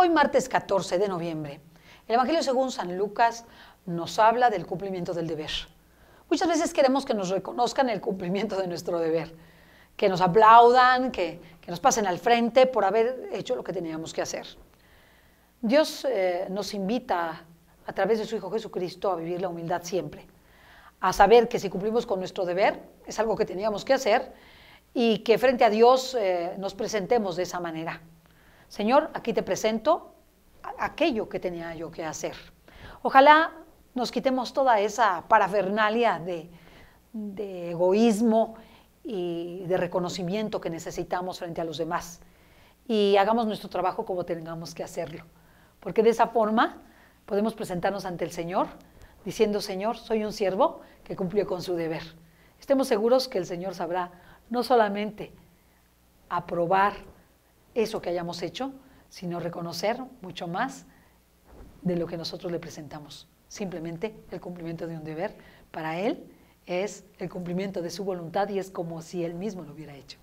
Hoy martes 14 de noviembre, el Evangelio según San Lucas nos habla del cumplimiento del deber. Muchas veces queremos que nos reconozcan el cumplimiento de nuestro deber, que nos aplaudan, que, nos pasen al frente por haber hecho lo que teníamos que hacer. Dios eh, nos invita a través de su Hijo Jesucristo a vivir la humildad siempre, a saber que si cumplimos con nuestro deber, es algo que teníamos que hacer, y que frente a Dios eh, nos presentemos de esa manera. Señor, aquí te presento aquello que tenía yo que hacer. Ojalá nos quitemos toda esa parafernalia de, egoísmo y de reconocimiento que necesitamos frente a los demás y hagamos nuestro trabajo como tengamos que hacerlo. Porque de esa forma podemos presentarnos ante el Señor diciendo, Señor, soy un siervo que cumplió con su deber. Estemos seguros que el Señor sabrá no solamente aprobar eso que hayamos hecho, sino reconocer mucho más de lo que nosotros le presentamos. Simplemente el cumplimiento de un deber para él es el cumplimiento de su voluntad y es como si él mismo lo hubiera hecho.